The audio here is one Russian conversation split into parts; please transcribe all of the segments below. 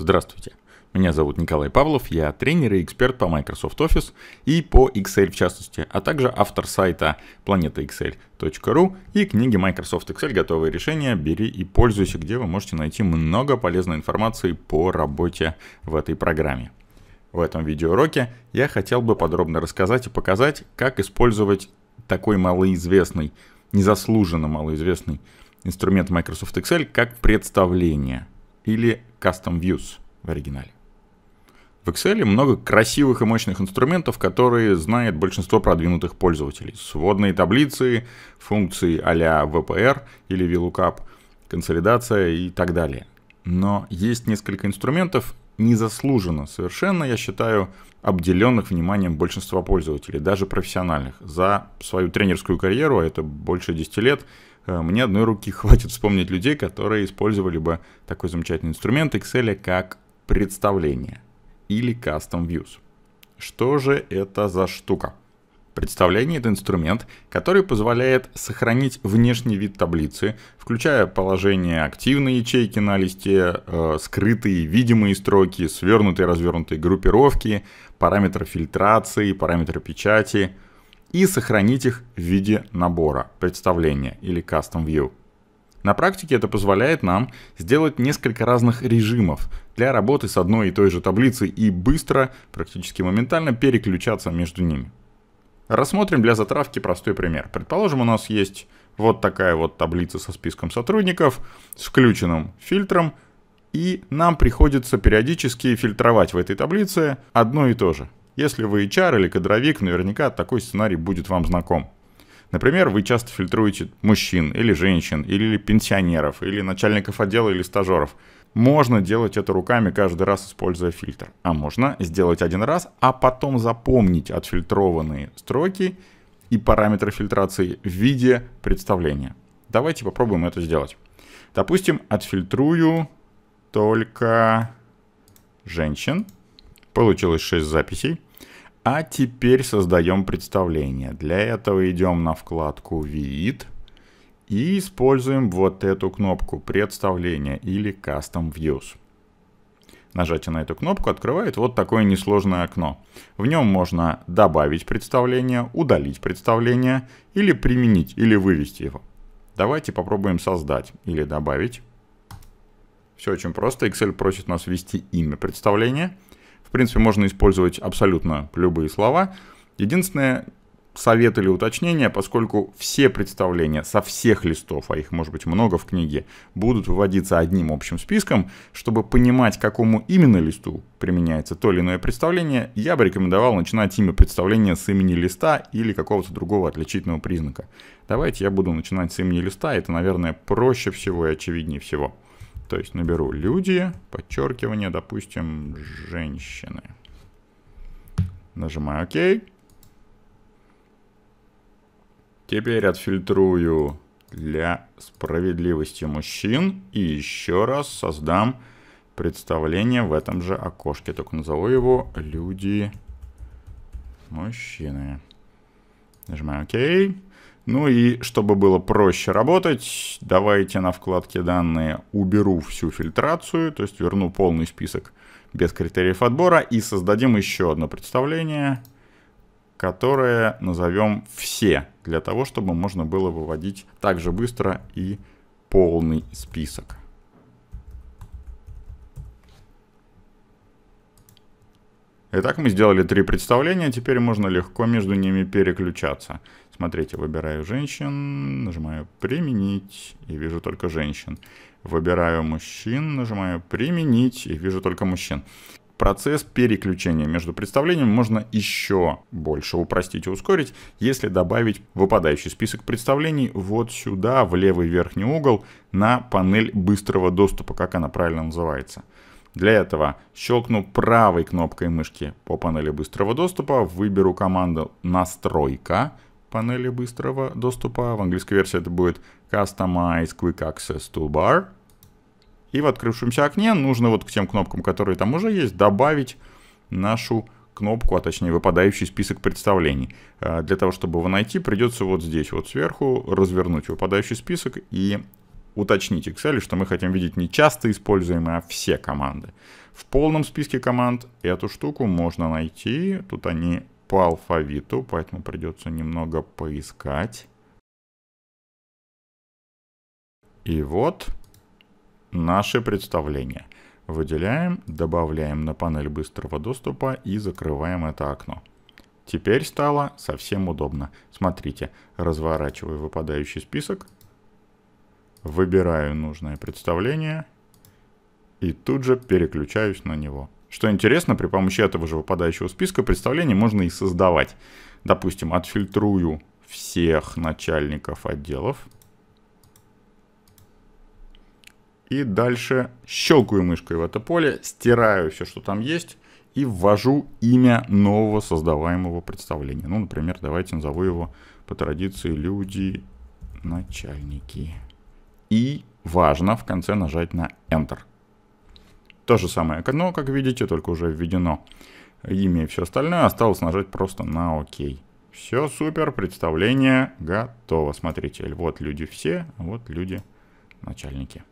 Здравствуйте. Меня зовут Николай Павлов, я тренер и эксперт по Microsoft Office и по Excel в частности, а также автор сайта planetaexcel.ru и книги Microsoft Excel «Готовые решения. Бери и пользуйся», где вы можете найти много полезной информации по работе в этой программе. В этом видеоуроке я хотел бы подробно рассказать и показать, как использовать такой малоизвестный, незаслуженно малоизвестный инструмент Microsoft Excel как представление – или Custom Views в оригинале. В Excel много красивых и мощных инструментов, которые знает большинство продвинутых пользователей. Сводные таблицы, функции а-ля VPR или VLOOKUP, консолидация и так далее. Но есть несколько инструментов, незаслуженно совершенно, я считаю, обделенных вниманием большинства пользователей, даже профессиональных. За свою тренерскую карьеру, а это больше 10 лет, Э, мне одной руки хватит вспомнить людей, которые использовали бы такой замечательный инструмент Excel как представление или Custom Views. Что же это за штука? Представление — это инструмент, который позволяет сохранить внешний вид таблицы, включая положение активной ячейки на листе, э, скрытые видимые строки, свернутые развернутые группировки, параметры фильтрации, параметры печати — и сохранить их в виде набора представления или Custom View. На практике это позволяет нам сделать несколько разных режимов для работы с одной и той же таблицей и быстро, практически моментально переключаться между ними. Рассмотрим для затравки простой пример. Предположим, у нас есть вот такая вот таблица со списком сотрудников, с включенным фильтром, и нам приходится периодически фильтровать в этой таблице одно и то же. Если вы HR или кадровик, наверняка такой сценарий будет вам знаком. Например, вы часто фильтруете мужчин или женщин, или пенсионеров, или начальников отдела или стажеров. Можно делать это руками каждый раз, используя фильтр. А можно сделать один раз, а потом запомнить отфильтрованные строки и параметры фильтрации в виде представления. Давайте попробуем это сделать. Допустим, отфильтрую только женщин. Получилось 6 записей. А теперь создаем представление. Для этого идем на вкладку «Вид» и используем вот эту кнопку «Представление» или «Custom Views». Нажатие на эту кнопку открывает вот такое несложное окно. В нем можно добавить представление, удалить представление или применить, или вывести его. Давайте попробуем создать или добавить. Все очень просто. Excel просит нас ввести имя представления – в принципе, можно использовать абсолютно любые слова. Единственное, совет или уточнение, поскольку все представления со всех листов, а их может быть много в книге, будут выводиться одним общим списком, чтобы понимать, к какому именно листу применяется то или иное представление, я бы рекомендовал начинать имя представления с имени листа или какого-то другого отличительного признака. Давайте я буду начинать с имени листа, это, наверное, проще всего и очевиднее всего. То есть наберу люди, подчеркивание, допустим, женщины. Нажимаю ОК. Теперь отфильтрую для справедливости мужчин и еще раз создам представление в этом же окошке. Только назову его «Люди мужчины». Нажимаю ОК. Ну и чтобы было проще работать, давайте на вкладке «Данные» уберу всю фильтрацию, то есть верну полный список без критериев отбора и создадим еще одно представление, которое назовем «Все», для того, чтобы можно было выводить так же быстро и полный список. Итак, мы сделали три представления, теперь можно легко между ними переключаться. Смотрите, выбираю женщин, нажимаю «Применить» и вижу только женщин. Выбираю мужчин, нажимаю «Применить» и вижу только мужчин. Процесс переключения между представлениями можно еще больше упростить и ускорить, если добавить выпадающий список представлений вот сюда, в левый верхний угол, на панель быстрого доступа, как она правильно называется. Для этого щелкну правой кнопкой мышки по панели быстрого доступа, выберу команду «Настройка», панели быстрого доступа. В английской версии это будет Customize Quick Access Toolbar. И в открывшемся окне нужно вот к тем кнопкам, которые там уже есть, добавить нашу кнопку, а точнее выпадающий список представлений. Э, для того, чтобы его найти, придется вот здесь, вот сверху, развернуть выпадающий список и уточнить Excel, что мы хотим видеть не часто используемые, а все команды. В полном списке команд эту штуку можно найти. Тут они по алфавиту, поэтому придется немного поискать. И вот наше представление. Выделяем, добавляем на панель быстрого доступа и закрываем это окно. Теперь стало совсем удобно. Смотрите, разворачиваю выпадающий список, выбираю нужное представление и тут же переключаюсь на него. Что интересно, при помощи этого же выпадающего списка представлений можно и создавать. Допустим, отфильтрую всех начальников отделов. И дальше щелкаю мышкой в это поле, стираю все, что там есть, и ввожу имя нового создаваемого представления. Ну, например, давайте назову его по традиции «Люди начальники». И важно в конце нажать на Enter. То же самое окно, как видите, только уже введено имя и все остальное. Осталось нажать просто на ОК. Все супер, представление готово. Смотрите, вот люди все, вот люди начальники.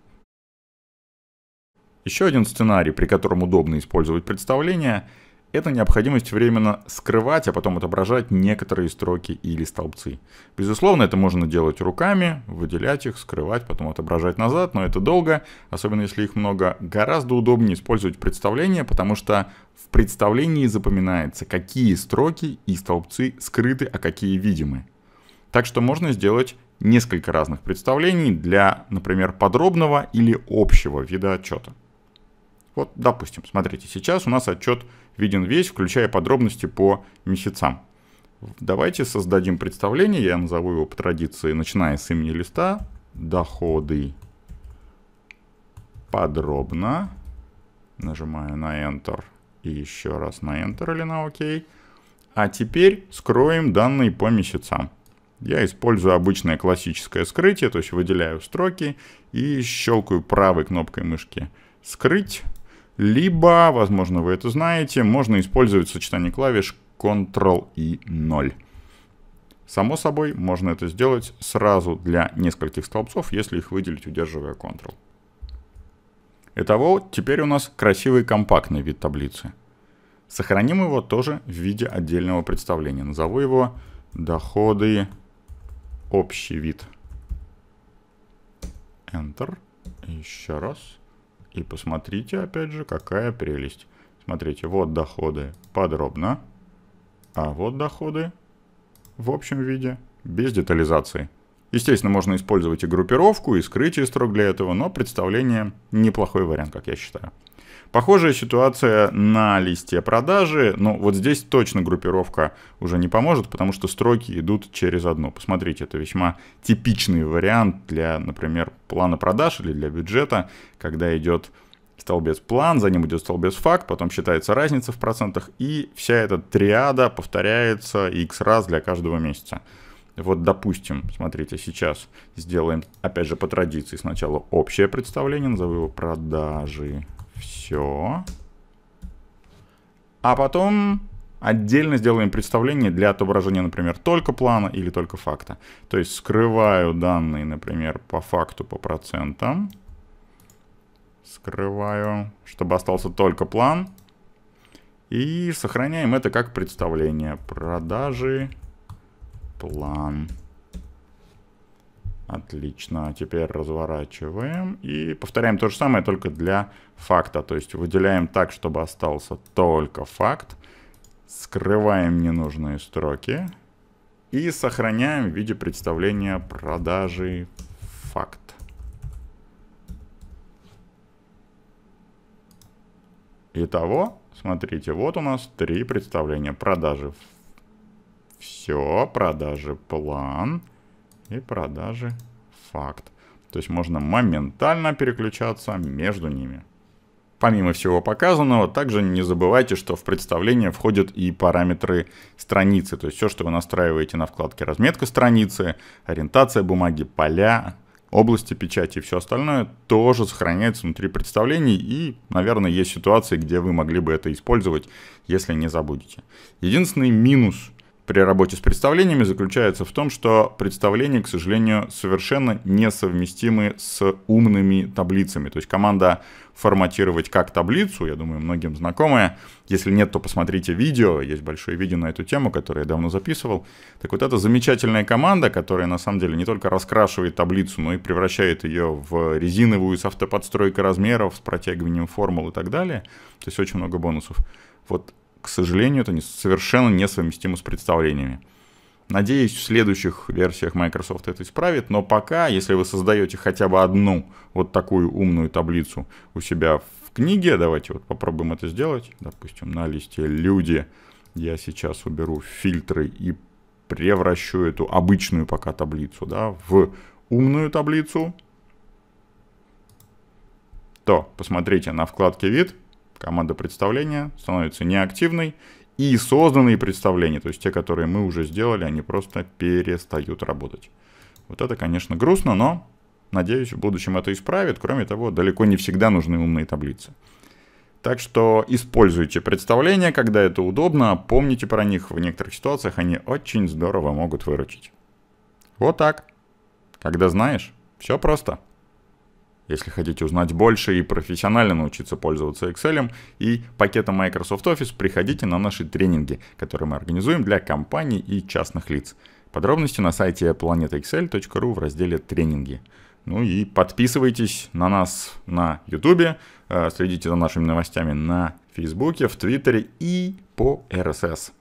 Еще один сценарий, при котором удобно использовать представление – это необходимость временно скрывать, а потом отображать некоторые строки или столбцы. Безусловно, это можно делать руками, выделять их, скрывать, потом отображать назад, но это долго, особенно если их много. Гораздо удобнее использовать представление, потому что в представлении запоминается, какие строки и столбцы скрыты, а какие видимы. Так что можно сделать несколько разных представлений для, например, подробного или общего вида отчета. Вот, допустим, смотрите, сейчас у нас отчет виден весь, включая подробности по месяцам. Давайте создадим представление, я назову его по традиции, начиная с имени листа, доходы подробно, нажимаю на Enter и еще раз на Enter или на ОК. А теперь скроем данные по месяцам. Я использую обычное классическое скрытие, то есть выделяю строки и щелкаю правой кнопкой мышки «Скрыть», либо, возможно, вы это знаете, можно использовать сочетание клавиш Ctrl и 0. Само собой, можно это сделать сразу для нескольких столбцов, если их выделить, удерживая Ctrl. Итого, теперь у нас красивый компактный вид таблицы. Сохраним его тоже в виде отдельного представления. Назову его «Доходы. Общий вид». Enter. Еще раз. И посмотрите, опять же, какая прелесть. Смотрите, вот доходы подробно, а вот доходы в общем виде, без детализации. Естественно, можно использовать и группировку, и скрытие строк для этого, но представление неплохой вариант, как я считаю. Похожая ситуация на листе продажи, но ну, вот здесь точно группировка уже не поможет, потому что строки идут через одно. Посмотрите, это весьма типичный вариант для, например, плана продаж или для бюджета, когда идет столбец план, за ним идет столбец факт, потом считается разница в процентах, и вся эта триада повторяется x раз для каждого месяца. Вот, допустим, смотрите, сейчас сделаем, опять же, по традиции сначала общее представление, назову его продажи. Все. А потом отдельно сделаем представление для отображения, например, только плана или только факта. То есть скрываю данные, например, по факту, по процентам. Скрываю, чтобы остался только план. И сохраняем это как представление. Продажи план. Отлично. А теперь разворачиваем и повторяем то же самое, только для факта. То есть выделяем так, чтобы остался только факт. Скрываем ненужные строки. И сохраняем в виде представления продажи факт. Итого, смотрите, вот у нас три представления. Продажи все, продажи план и продажи факт. То есть можно моментально переключаться между ними. Помимо всего показанного, также не забывайте, что в представление входят и параметры страницы. То есть все, что вы настраиваете на вкладке «Разметка страницы», «Ориентация бумаги», «Поля», области печати и все остальное тоже сохраняется внутри представлений и, наверное, есть ситуации, где вы могли бы это использовать, если не забудете. Единственный минус – при работе с представлениями заключается в том, что представления, к сожалению, совершенно несовместимы с умными таблицами. То есть команда форматировать как таблицу, я думаю, многим знакомая. Если нет, то посмотрите видео, есть большое видео на эту тему, которое я давно записывал. Так вот, это замечательная команда, которая на самом деле не только раскрашивает таблицу, но и превращает ее в резиновую с автоподстройкой размеров, с протягиванием формул и так далее. То есть очень много бонусов. Вот к сожалению, это не совершенно несовместимо с представлениями. Надеюсь, в следующих версиях Microsoft это исправит, но пока, если вы создаете хотя бы одну вот такую умную таблицу у себя в книге, давайте вот попробуем это сделать, допустим, на листе «Люди», я сейчас уберу фильтры и превращу эту обычную пока таблицу, да, в умную таблицу, то посмотрите на вкладке «Вид», команда представления становится неактивной, и созданные представления, то есть те, которые мы уже сделали, они просто перестают работать. Вот это, конечно, грустно, но, надеюсь, в будущем это исправит. Кроме того, далеко не всегда нужны умные таблицы. Так что используйте представления, когда это удобно, а помните про них, в некоторых ситуациях они очень здорово могут выручить. Вот так. Когда знаешь, все просто если хотите узнать больше и профессионально научиться пользоваться Excel и пакетом Microsoft Office, приходите на наши тренинги, которые мы организуем для компаний и частных лиц. Подробности на сайте planetaexcel.ru в разделе «Тренинги». Ну и подписывайтесь на нас на YouTube, э, следите за нашими новостями на Фейсбуке, в Твиттере и по RSS.